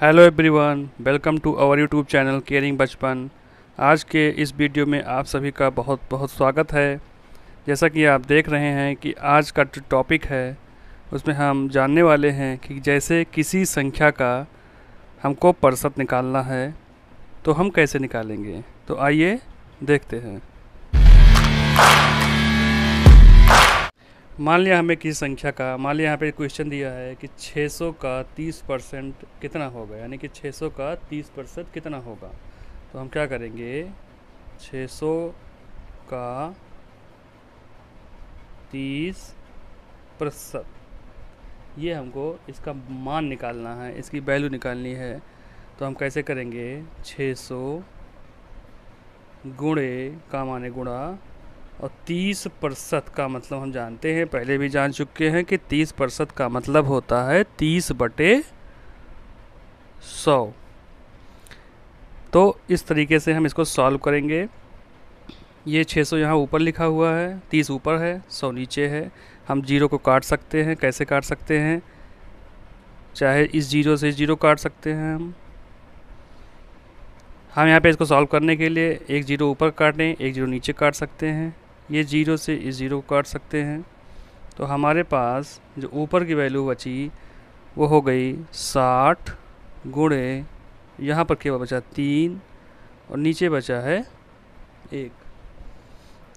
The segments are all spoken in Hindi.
hello everyone welcome to our YouTube channel caring Bachpan आज के इस वीडियो में आप सभी का बहुत बहुत स्वागत है जैसा कि आप देख रहे हैं कि आज का जो टॉपिक है उसमें हम जानने वाले हैं कि जैसे किसी संख्या का हमको प्रतिशत निकालना है तो हम कैसे निकालेंगे तो आइए देखते हैं मान लिया हमें किसी संख्या का मान लिया यहाँ पे क्वेश्चन दिया है कि 600 का 30 परसेंट कितना होगा यानी कि 600 का 30 परसेंट कितना होगा तो हम क्या करेंगे 600 का 30 प्रतिशत ये हमको इसका मान निकालना है इसकी वैल्यू निकालनी है तो हम कैसे करेंगे 600 गुणे का माने गुणा और 30 प्रतिशत का मतलब हम जानते हैं पहले भी जान चुके हैं कि 30 प्रतिशत का मतलब होता है 30 बटे सौ तो इस तरीके से हम इसको सॉल्व करेंगे ये 600 सौ यहाँ ऊपर लिखा हुआ है 30 ऊपर है 100 नीचे है हम जीरो को काट सकते हैं कैसे काट सकते हैं चाहे इस जीरो से जीरो काट सकते हैं हम हम यहाँ पे इसको सॉल्व करने के लिए एक जीरो ऊपर काटें एक जीरो नीचे काट सकते हैं ये ज़ीरो से इस ज़ीरो को काट सकते हैं तो हमारे पास जो ऊपर की वैल्यू बची वो हो गई साठ गुणे यहाँ पर केवल बचा तीन और नीचे बचा है एक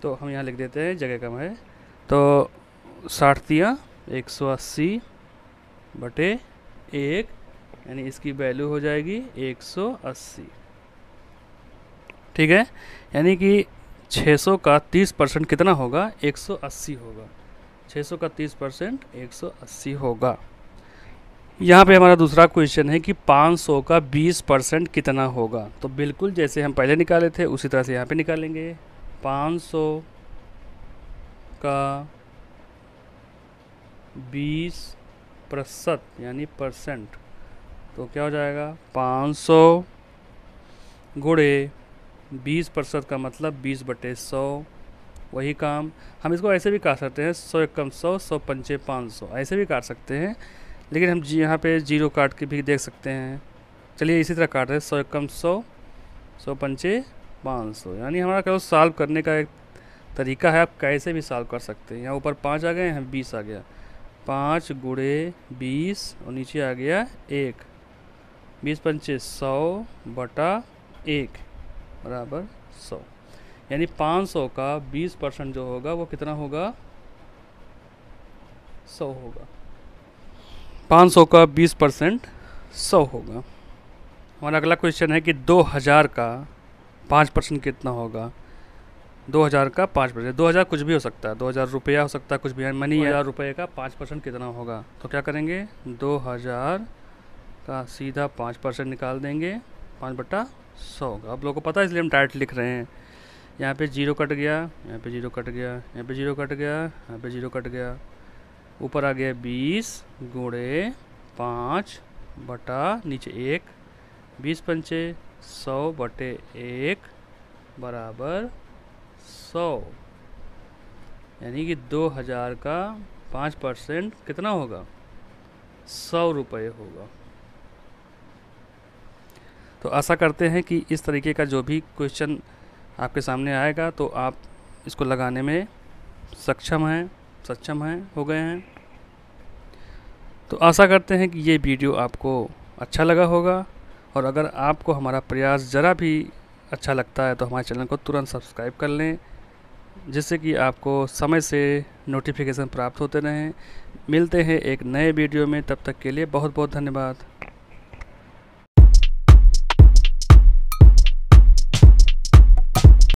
तो हम यहाँ लिख देते हैं जगह कम है तो साठ दिया एक सौ अस्सी बटे एक यानी इसकी वैल्यू हो जाएगी एक सौ अस्सी ठीक है यानी कि 600 का 30 परसेंट कितना होगा 180 होगा 600 का 30 परसेंट एक होगा यहाँ पे हमारा दूसरा क्वेश्चन है कि 500 का 20 परसेंट कितना होगा तो बिल्कुल जैसे हम पहले निकाले थे उसी तरह से यहाँ पे निकालेंगे 500 का 20 प्रतिशत यानी परसेंट तो क्या हो जाएगा 500 गुड़े बीस प्रतिशत का मतलब बीस बटे सौ वही काम हम इसको ऐसे भी काट सकते हैं सौ एकम सौ सौ पंचे पाँच सौ ऐसे भी काट सकते हैं लेकिन हम जी यहाँ पे जीरो काट के भी देख सकते हैं चलिए इसी तरह काट रहे हैं सौ एकम सौ सौ पंचे पाँच सौ यानी हमारा कहो सॉल्व करने का एक तरीका है आप कैसे भी सॉल्व कर सकते हैं यहाँ ऊपर पाँच आ गए यहाँ बीस आ गया पाँच गुड़े बीस और नीचे आ गया एक बीस पंचे सौ बटा एक बराबर सौ यानी पाँच सौ का बीस परसेंट जो होगा वो कितना होगा सौ होगा पाँच सौ का बीस परसेंट सौ होगा हमारा अगला क्वेश्चन है कि दो हज़ार का पाँच परसेंट कितना होगा दो हज़ार का पाँच परसेंट दो हज़ार कुछ भी हो सकता है दो हज़ार रुपया हो सकता है कुछ भी मनी हज़ार रुपये का पाँच परसेंट कितना होगा तो क्या करेंगे दो हज़ार का सीधा पाँच परसेंट निकाल देंगे पाँच बट्टा सौ होगा आप लोगों को पता है इसलिए हम डायरेक्ट लिख रहे हैं यहाँ पे जीरो कट गया यहाँ पे जीरो कट गया यहाँ पे जीरो कट गया यहाँ पे जीरो कट गया ऊपर आ गया बीस गुड़े पाँच बटा नीचे एक बीस पंचे सौ बटे एक बराबर सौ यानी कि दो हज़ार का पाँच परसेंट कितना होगा सौ रुपये होगा तो आशा करते हैं कि इस तरीके का जो भी क्वेश्चन आपके सामने आएगा तो आप इसको लगाने में सक्षम हैं सक्षम हैं हो गए हैं तो आशा करते हैं कि ये वीडियो आपको अच्छा लगा होगा और अगर आपको हमारा प्रयास ज़रा भी अच्छा लगता है तो हमारे चैनल को तुरंत सब्सक्राइब कर लें जिससे कि आपको समय से नोटिफिकेशन प्राप्त होते रहें मिलते हैं एक नए वीडियो में तब तक के लिए बहुत बहुत धन्यवाद